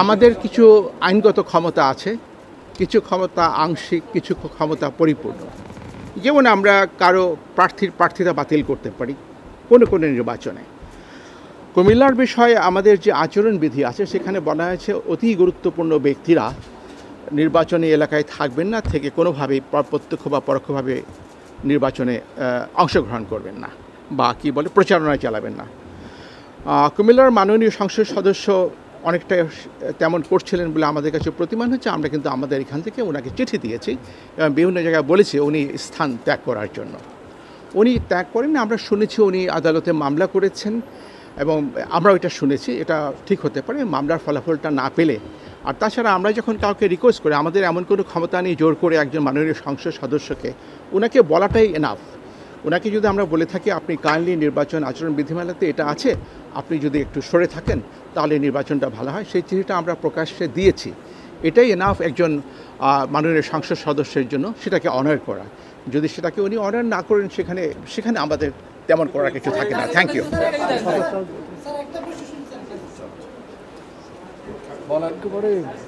আমাদের কিছু আইনগত ক্ষমতা আছে কিছু ক্ষমতা আংশিক কিছু ক্ষমতা পরিপূর্ণ যেমন আমরা কারো প্রার্থীর প্রার্থিতা বাতিল করতে পারি কোনো কোনো নির্বাচনে কুমিল্লার বিষয়ে আমাদের যে আচরণবিধি আছে সেখানে বলা হয়েছে অতি গুরুত্বপূর্ণ ব্যক্তিরা নির্বাচনী এলাকায় থাকবেন না থেকে কোনোভাবেই প্রত্যক্ষ বা পরোক্ষভাবে নির্বাচনে অংশগ্রহণ করবেন না বা কী বলে প্রচারণা চালাবেন না কুমিল্লার মাননীয় সংসদ সদস্য অনেকটা তেমন করছিলেন বলে আমাদের কাছে প্রতিমান হচ্ছে আমরা কিন্তু আমাদের এখান থেকে ওনাকে চিঠি দিয়েছি এবং বিভিন্ন জায়গায় বলেছি উনি স্থান ত্যাগ করার জন্য উনি ত্যাগ করেন আমরা শুনেছি উনি আদালতে মামলা করেছেন এবং আমরাও এটা শুনেছি এটা ঠিক হতে পারে মামলার ফলাফলটা না পেলে আর তাছাড়া আমরা যখন কাউকে রিকোয়েস্ট করি আমাদের এমন কোনো ক্ষমতা নেই জোর করে একজন মাননীয় সংসদ সদস্যকে ওনাকে বলাটাই এনাফ ওনাকে যদি আমরা বলে থাকি আপনি কাইন্ডলি নির্বাচন আচরণ বিধিমালাতে এটা আছে আপনি যদি একটু সরে থাকেন তাহলে নির্বাচনটা ভালো হয় সেই চিঠিটা আমরা প্রকাশ্যে দিয়েছি এটাই এনাফ একজন মাননীয় সংসদ সদস্যের জন্য সেটাকে অনার করা যদি সেটাকে উনি অনার না করেন সেখানে সেখানে আমাদের তেমন করার কিছু থাকে না থ্যাংক ইউ বলার